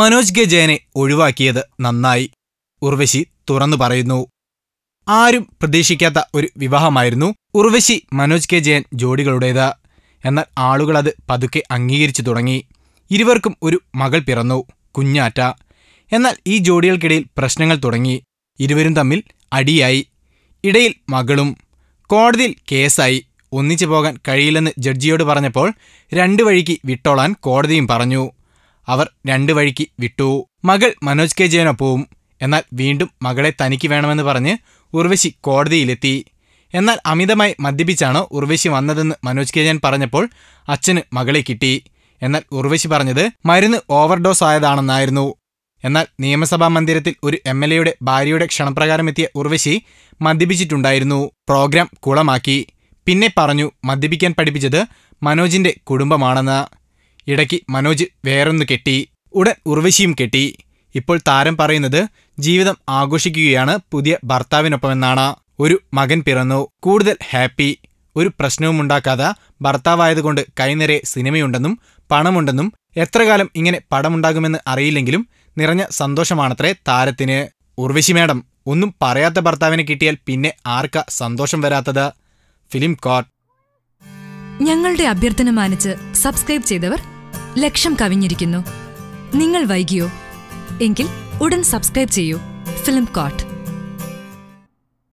Manoj K ഒഴിവാക്കിയത് നന്നായി ഉർവശി തുറന്നു പറയുന്നു ആരും പ്രതീക്ഷിക്കാത്ത ഒരു വിവാഹമായിരുന്നു ഉർവശി മനോജ് കെ ജയൻ ജോഡികളുടേത് എന്നാൽ ആളുകളത് പതുക്കെ അംഗീകരിച്ചു തുടങ്ങി ഇരുവർക്കും ഒരു മകൾ പിറന്നു കുഞ്ഞാറ്റ എന്നാൽ ഈ ജോഡികൾക്കിടയിൽ പ്രശ്നങ്ങൾ തുടങ്ങി ഇരുവരും തമ്മിൽ അടിയായി ഇടയിൽ മകളും കോടതിയിൽ കേസായി ഒന്നിച്ചു പോകാൻ കഴിയില്ലെന്ന് ജഡ്ജിയോട് പറഞ്ഞപ്പോൾ രണ്ട് വഴിക്ക് വിട്ടോളാൻ കോടതിയും പറഞ്ഞു അവർ രണ്ട് വഴിക്ക് വിട്ടു മകൾ മനോജ് കെ ജയനൊപ്പവും എന്നാൽ വീണ്ടും മകളെ തനിക്ക് വേണമെന്ന് പറഞ്ഞ് ഉർവശി കോടതിയിലെത്തി എന്നാൽ അമിതമായി മദ്യപിച്ചാണ് ഉർവശി വന്നതെന്ന് മനോജ് കെ ജയൻ പറഞ്ഞപ്പോൾ അച്ഛന് മകളെ കിട്ടി എന്നാൽ ഉർവശി പറഞ്ഞത് മരുന്ന് ഓവർഡോസ് ആയതാണെന്നായിരുന്നു എന്നാൽ നിയമസഭാ മന്ദിരത്തിൽ ഒരു എം എൽ എയുടെ ഭാര്യയുടെ എത്തിയ ഉർവശി മദ്യപിച്ചിട്ടുണ്ടായിരുന്നു പ്രോഗ്രാം കുളമാക്കി പിന്നെ പറഞ്ഞു മദ്യപിക്കാൻ പഠിപ്പിച്ചത് മനോജിന്റെ കുടുംബമാണെന്ന് ഇടയ്ക്ക് മനോജ് വേറൊന്ന് കെട്ടി ഉടൻ ഉർവശിയും കെട്ടി ഇപ്പോൾ താരം പറയുന്നത് ജീവിതം ആഘോഷിക്കുകയാണ് പുതിയ ഭർത്താവിനൊപ്പമെന്നാണ് ഒരു മകൻ പിറന്നു കൂടുതൽ ഹാപ്പി ഒരു പ്രശ്നവും ഉണ്ടാക്കാതെ ഭർത്താവായതുകൊണ്ട് കൈനിറയെ സിനിമയുണ്ടെന്നും പണമുണ്ടെന്നും എത്ര കാലം ഇങ്ങനെ പടമുണ്ടാകുമെന്ന് അറിയില്ലെങ്കിലും നിറഞ്ഞ സന്തോഷമാണത്രേ താരത്തിന് ഉർവശി മേഡം ഒന്നും പറയാത്ത ഭർത്താവിനെ കിട്ടിയാൽ പിന്നെ ആർക്ക സന്തോഷം വരാത്തത് ഫിലിം കാർഡ് ഞങ്ങളുടെ അഭ്യർത്ഥന മാനിച്ച് സബ്സ്ക്രൈബ് ചെയ്തവർ ലക്ഷം കവിഞ്ഞിരിക്കുന്നു നിങ്ങൾ വൈകിയോ എങ്കിൽ ഉടൻ സബ്സ്ക്രൈബ് ചെയ്യൂ ഫിലിം കാർട്ട്